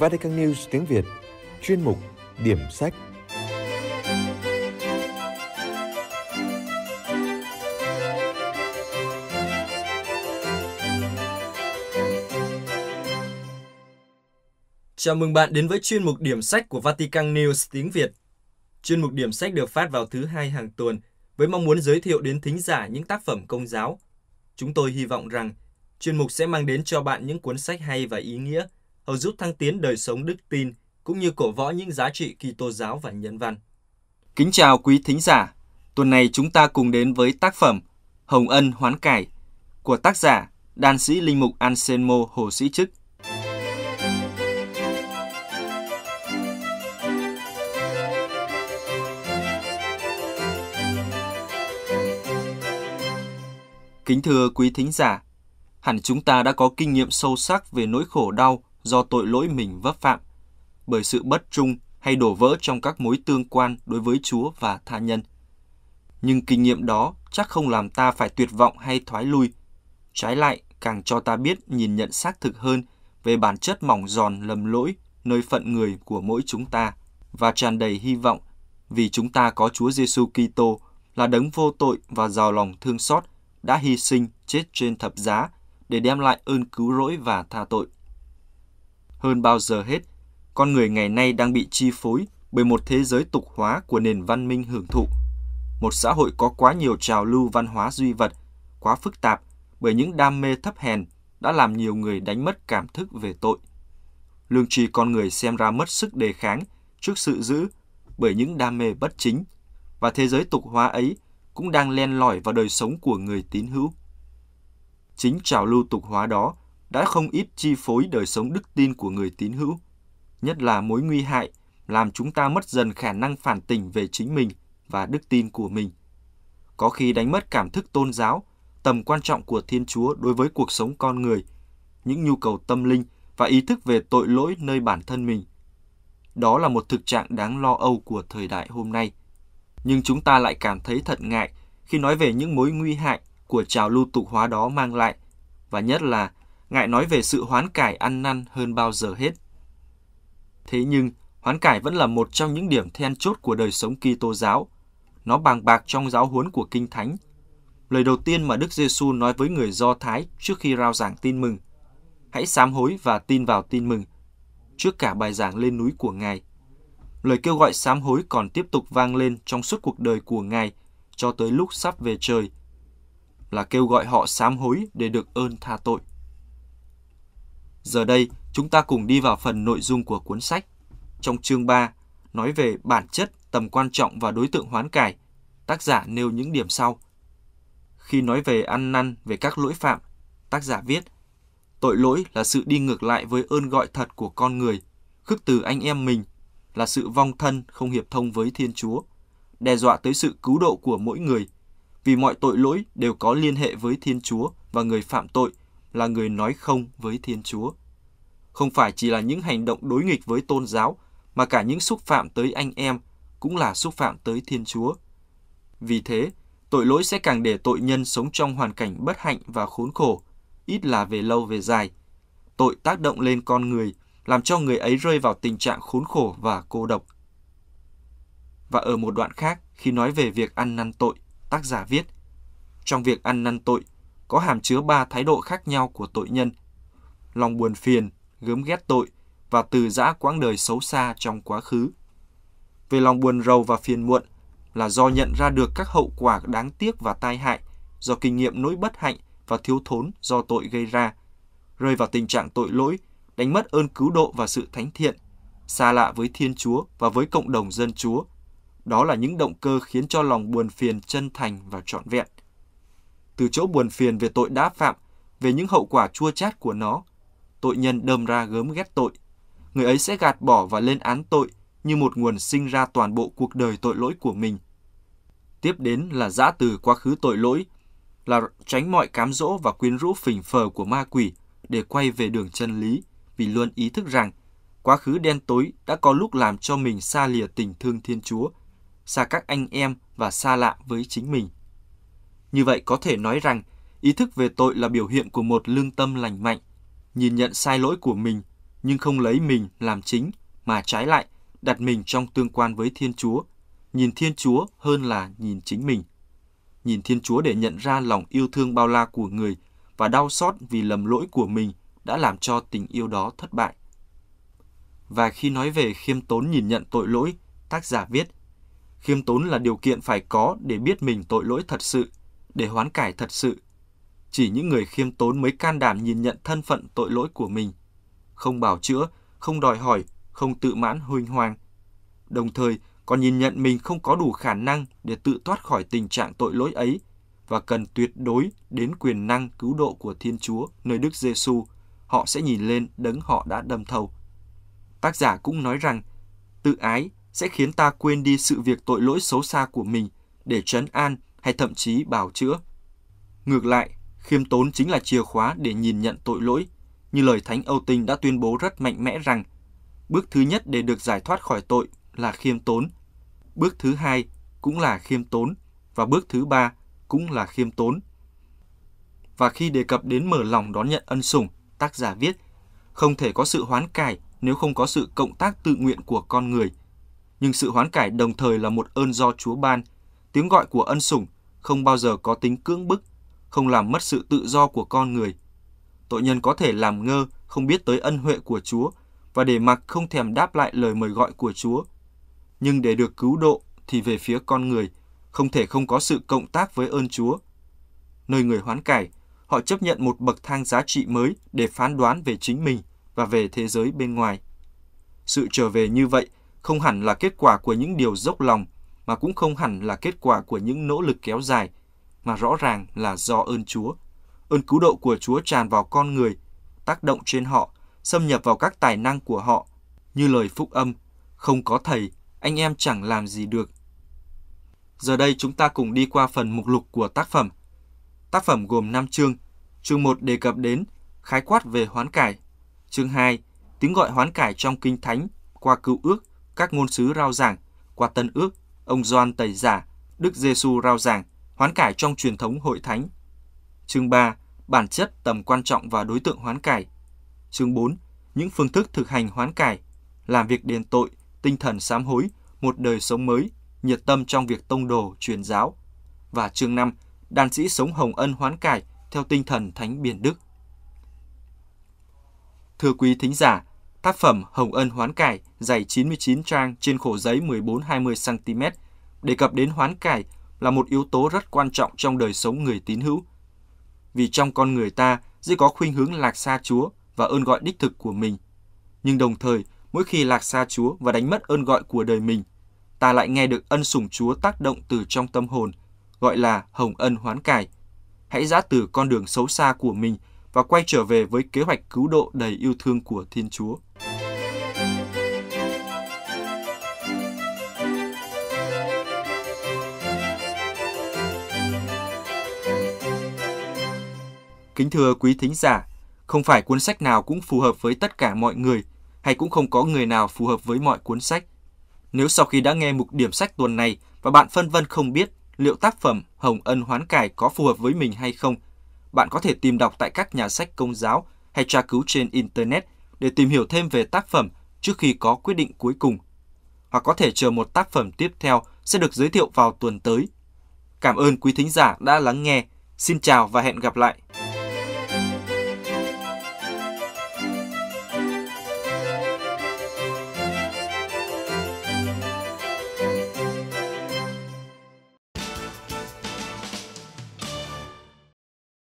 Vatican News tiếng Việt, chuyên mục Điểm sách. Chào mừng bạn đến với chuyên mục Điểm sách của Vatican News tiếng Việt. Chuyên mục Điểm sách được phát vào thứ hai hàng tuần với mong muốn giới thiệu đến thính giả những tác phẩm công giáo. Chúng tôi hy vọng rằng chuyên mục sẽ mang đến cho bạn những cuốn sách hay và ý nghĩa – ở giúp thăng tiến đời sống đức tin cũng như cổ võ những giá trị Kitô giáo và nhân văn. Kính chào quý thính giả. Tuần này chúng ta cùng đến với tác phẩm Hồng Ân Hoán Cải của tác giả đan sĩ linh mục Anselmo Hồ Sĩ chức. Kính thưa quý thính giả, hẳn chúng ta đã có kinh nghiệm sâu sắc về nỗi khổ đau do tội lỗi mình vấp phạm, bởi sự bất trung hay đổ vỡ trong các mối tương quan đối với Chúa và tha nhân. Nhưng kinh nghiệm đó chắc không làm ta phải tuyệt vọng hay thoái lui. Trái lại, càng cho ta biết nhìn nhận xác thực hơn về bản chất mỏng giòn lầm lỗi nơi phận người của mỗi chúng ta và tràn đầy hy vọng vì chúng ta có Chúa Giêsu Kitô là đấng vô tội và giàu lòng thương xót đã hy sinh chết trên thập giá để đem lại ơn cứu rỗi và tha tội hơn bao giờ hết, con người ngày nay đang bị chi phối bởi một thế giới tục hóa của nền văn minh hưởng thụ. Một xã hội có quá nhiều trào lưu văn hóa duy vật, quá phức tạp bởi những đam mê thấp hèn đã làm nhiều người đánh mất cảm thức về tội. Lương tri con người xem ra mất sức đề kháng trước sự giữ bởi những đam mê bất chính và thế giới tục hóa ấy cũng đang len lỏi vào đời sống của người tín hữu. Chính trào lưu tục hóa đó đã không ít chi phối đời sống đức tin của người tín hữu, nhất là mối nguy hại làm chúng ta mất dần khả năng phản tỉnh về chính mình và đức tin của mình. Có khi đánh mất cảm thức tôn giáo, tầm quan trọng của Thiên Chúa đối với cuộc sống con người, những nhu cầu tâm linh và ý thức về tội lỗi nơi bản thân mình. Đó là một thực trạng đáng lo âu của thời đại hôm nay. Nhưng chúng ta lại cảm thấy thật ngại khi nói về những mối nguy hại của trào lưu tục hóa đó mang lại, và nhất là ngài nói về sự hoán cải ăn năn hơn bao giờ hết. Thế nhưng, hoán cải vẫn là một trong những điểm then chốt của đời sống Kitô giáo. Nó bàng bạc trong giáo huấn của Kinh Thánh. Lời đầu tiên mà Đức Giêsu nói với người Do Thái trước khi rao giảng tin mừng, hãy sám hối và tin vào tin mừng trước cả bài giảng lên núi của Ngài. Lời kêu gọi sám hối còn tiếp tục vang lên trong suốt cuộc đời của Ngài cho tới lúc sắp về trời, là kêu gọi họ sám hối để được ơn tha tội. Giờ đây, chúng ta cùng đi vào phần nội dung của cuốn sách. Trong chương 3, nói về bản chất, tầm quan trọng và đối tượng hoán cải, tác giả nêu những điểm sau. Khi nói về ăn năn về các lỗi phạm, tác giả viết, tội lỗi là sự đi ngược lại với ơn gọi thật của con người, khước từ anh em mình, là sự vong thân không hiệp thông với Thiên Chúa, đe dọa tới sự cứu độ của mỗi người, vì mọi tội lỗi đều có liên hệ với Thiên Chúa và người phạm tội là người nói không với Thiên Chúa. Không phải chỉ là những hành động đối nghịch với tôn giáo, mà cả những xúc phạm tới anh em cũng là xúc phạm tới Thiên Chúa. Vì thế, tội lỗi sẽ càng để tội nhân sống trong hoàn cảnh bất hạnh và khốn khổ, ít là về lâu về dài. Tội tác động lên con người, làm cho người ấy rơi vào tình trạng khốn khổ và cô độc. Và ở một đoạn khác, khi nói về việc ăn năn tội, tác giả viết, trong việc ăn năn tội, có hàm chứa ba thái độ khác nhau của tội nhân. Lòng buồn phiền, gớm ghét tội và từ giã quãng đời xấu xa trong quá khứ. Về lòng buồn rầu và phiền muộn là do nhận ra được các hậu quả đáng tiếc và tai hại do kinh nghiệm nỗi bất hạnh và thiếu thốn do tội gây ra, rơi vào tình trạng tội lỗi, đánh mất ơn cứu độ và sự thánh thiện, xa lạ với Thiên Chúa và với cộng đồng dân Chúa. Đó là những động cơ khiến cho lòng buồn phiền chân thành và trọn vẹn từ chỗ buồn phiền về tội đã phạm, về những hậu quả chua chát của nó. Tội nhân đơm ra gớm ghét tội. Người ấy sẽ gạt bỏ và lên án tội như một nguồn sinh ra toàn bộ cuộc đời tội lỗi của mình. Tiếp đến là giã từ quá khứ tội lỗi, là tránh mọi cám dỗ và quyến rũ phình phờ của ma quỷ để quay về đường chân lý, vì luôn ý thức rằng quá khứ đen tối đã có lúc làm cho mình xa lìa tình thương Thiên Chúa, xa các anh em và xa lạ với chính mình. Như vậy có thể nói rằng ý thức về tội là biểu hiện của một lương tâm lành mạnh, nhìn nhận sai lỗi của mình nhưng không lấy mình làm chính mà trái lại đặt mình trong tương quan với Thiên Chúa, nhìn Thiên Chúa hơn là nhìn chính mình. Nhìn Thiên Chúa để nhận ra lòng yêu thương bao la của người và đau xót vì lầm lỗi của mình đã làm cho tình yêu đó thất bại. Và khi nói về khiêm tốn nhìn nhận tội lỗi, tác giả viết, khiêm tốn là điều kiện phải có để biết mình tội lỗi thật sự để hoán cải thật sự. Chỉ những người khiêm tốn mới can đảm nhìn nhận thân phận tội lỗi của mình, không bảo chữa, không đòi hỏi, không tự mãn huỳnh hoàng. Đồng thời còn nhìn nhận mình không có đủ khả năng để tự thoát khỏi tình trạng tội lỗi ấy và cần tuyệt đối đến quyền năng cứu độ của Thiên Chúa nơi Đức Giêsu, họ sẽ nhìn lên đấng họ đã đâm thầu. Tác giả cũng nói rằng, tự ái sẽ khiến ta quên đi sự việc tội lỗi xấu xa của mình để trấn an hay thậm chí bào chữa. Ngược lại, khiêm tốn chính là chìa khóa để nhìn nhận tội lỗi, như lời Thánh Âu Tinh đã tuyên bố rất mạnh mẽ rằng bước thứ nhất để được giải thoát khỏi tội là khiêm tốn, bước thứ hai cũng là khiêm tốn và bước thứ ba cũng là khiêm tốn. Và khi đề cập đến mở lòng đón nhận ân sủng, tác giả viết, không thể có sự hoán cải nếu không có sự cộng tác tự nguyện của con người. Nhưng sự hoán cải đồng thời là một ơn do Chúa ban – tiếng gọi của ân sủng không bao giờ có tính cưỡng bức, không làm mất sự tự do của con người. Tội nhân có thể làm ngơ, không biết tới ân huệ của Chúa và để mặc không thèm đáp lại lời mời gọi của Chúa. Nhưng để được cứu độ thì về phía con người, không thể không có sự cộng tác với ơn Chúa. Nơi người hoán cải, họ chấp nhận một bậc thang giá trị mới để phán đoán về chính mình và về thế giới bên ngoài. Sự trở về như vậy không hẳn là kết quả của những điều dốc lòng mà cũng không hẳn là kết quả của những nỗ lực kéo dài, mà rõ ràng là do ơn Chúa. Ơn cứu độ của Chúa tràn vào con người, tác động trên họ, xâm nhập vào các tài năng của họ, như lời phúc âm, không có thầy, anh em chẳng làm gì được. Giờ đây chúng ta cùng đi qua phần mục lục của tác phẩm. Tác phẩm gồm 5 chương. Chương 1 đề cập đến khái quát về hoán cải. Chương 2, tiếng gọi hoán cải trong Kinh Thánh, qua cựu ước, các ngôn sứ rao giảng, qua tân ước, ông Doan Tẩy Giả, Đức Giêsu rao giảng, hoán cải trong truyền thống hội thánh. Chương 3. Bản chất, tầm quan trọng và đối tượng hoán cải. Chương 4. Những phương thức thực hành hoán cải, làm việc đền tội, tinh thần sám hối, một đời sống mới, nhiệt tâm trong việc tông đồ, truyền giáo. Và chương 5. Đàn sĩ sống hồng ân hoán cải theo tinh thần Thánh Biển Đức. Thưa quý thính giả, Tác phẩm Hồng Ân Hoán Cải dày 99 trang trên khổ giấy 14-20cm, đề cập đến hoán cải là một yếu tố rất quan trọng trong đời sống người tín hữu. Vì trong con người ta dễ có khuynh hướng lạc xa Chúa và ơn gọi đích thực của mình. Nhưng đồng thời, mỗi khi lạc xa Chúa và đánh mất ơn gọi của đời mình, ta lại nghe được ân sủng Chúa tác động từ trong tâm hồn, gọi là hồng ân hoán cải. Hãy giã từ con đường xấu xa của mình và quay trở về với kế hoạch cứu độ đầy yêu thương của Thiên Chúa. Kính thưa quý thính giả, không phải cuốn sách nào cũng phù hợp với tất cả mọi người, hay cũng không có người nào phù hợp với mọi cuốn sách. Nếu sau khi đã nghe mục điểm sách tuần này và bạn phân vân không biết liệu tác phẩm Hồng Ân Hoán Cải có phù hợp với mình hay không, bạn có thể tìm đọc tại các nhà sách công giáo hay tra cứu trên Internet để tìm hiểu thêm về tác phẩm trước khi có quyết định cuối cùng. Hoặc có thể chờ một tác phẩm tiếp theo sẽ được giới thiệu vào tuần tới. Cảm ơn quý thính giả đã lắng nghe. Xin chào và hẹn gặp lại!